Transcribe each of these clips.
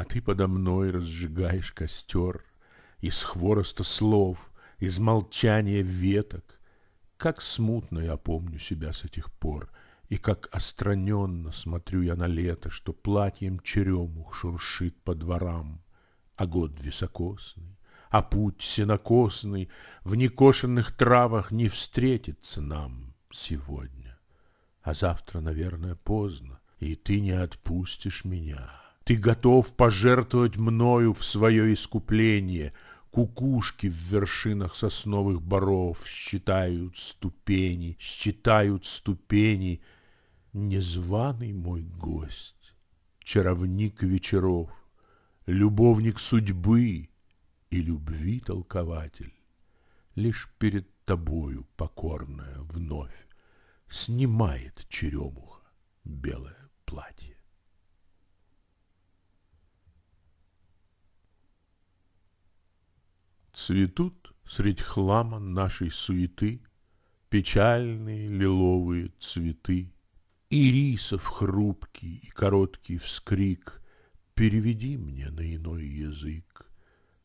А ты подо мной разжигаешь костер Из хвороста слов, из молчания веток. Как смутно я помню себя с этих пор, И как остраненно смотрю я на лето, Что платьем черемух шуршит по дворам, А год високосный, а путь сенокосный В некошенных травах не встретится нам сегодня. А завтра, наверное, поздно, и ты не отпустишь меня. Ты готов пожертвовать мною в свое искупление. Кукушки в вершинах сосновых боров считают ступени, считают ступени. Незваный мой гость, чаровник вечеров, любовник судьбы и любви толкователь, лишь перед тобою покорная вновь снимает черемуха белое платье. Цветут средь хлама нашей суеты Печальные лиловые цветы. Ирисов хрупкий и короткий вскрик Переведи мне на иной язык,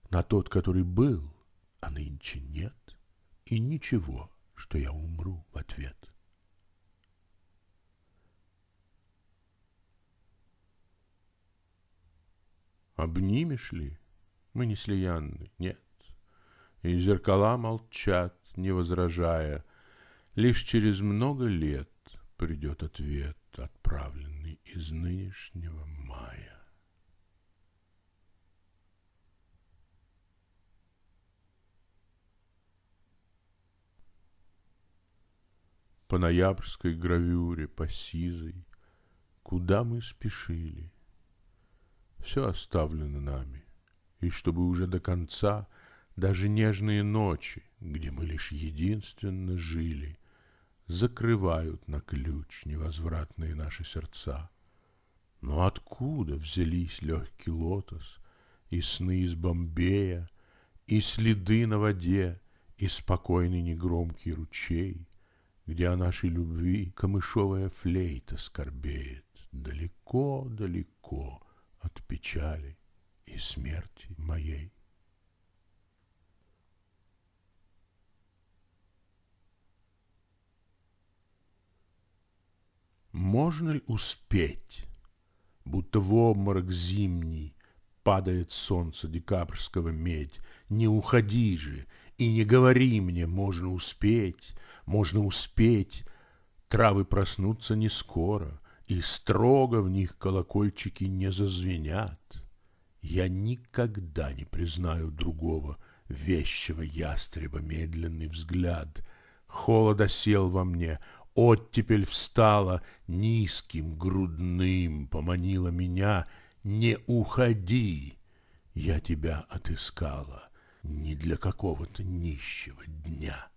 На тот, который был, а нынче нет, И ничего, что я умру в ответ. Обнимешь ли? Мы не слиянны, нет и зеркала молчат, не возражая. Лишь через много лет придет ответ, отправленный из нынешнего мая. По ноябрьской гравюре, по сизой, Куда мы спешили? Все оставлено нами, И чтобы уже до конца даже нежные ночи, где мы лишь единственно жили, Закрывают на ключ невозвратные наши сердца. Но откуда взялись легкий лотос И сны из Бомбея, и следы на воде, И спокойный негромкий ручей, Где о нашей любви камышовая флейта скорбеет Далеко-далеко от печали и смерти моей. можно ли успеть? Будто в обморок зимний падает солнце декабрьского медь. Не уходи же и не говори мне, можно успеть, можно успеть. Травы проснутся не скоро, и строго в них колокольчики не зазвенят. Я никогда не признаю другого вещего ястреба медленный взгляд. Холод осел во мне, Оттепель встала низким, грудным, поманила меня. Не уходи! Я тебя отыскала не для какого-то нищего дня.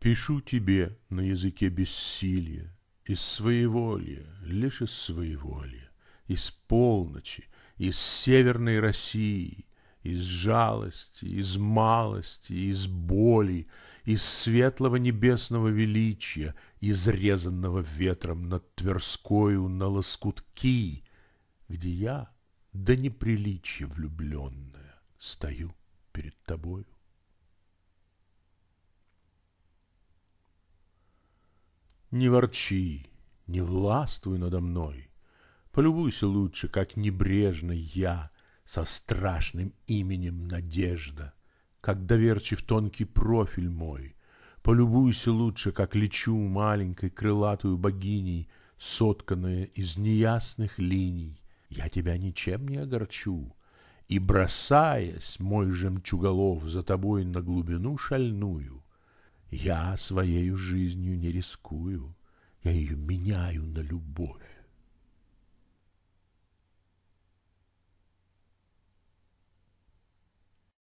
Пишу тебе на языке бессилия, из своеволия, лишь из своеволия, из полночи, из северной России, из жалости, из малости, из боли, из светлого небесного величия, изрезанного ветром над Тверскою на лоскутки, где я, до да неприличия влюбленная, стою перед тобою. Не ворчи, не властвуй надо мной, полюбуйся лучше, как небрежно я — со страшным именем Надежда, как доверчив тонкий профиль мой. Полюбуйся лучше, как лечу маленькой крылатую богиней, сотканная из неясных линий. Я тебя ничем не огорчу. И, бросаясь, мой жемчуголов, за тобой на глубину шальную, я своею жизнью не рискую, я ее меняю на любовь.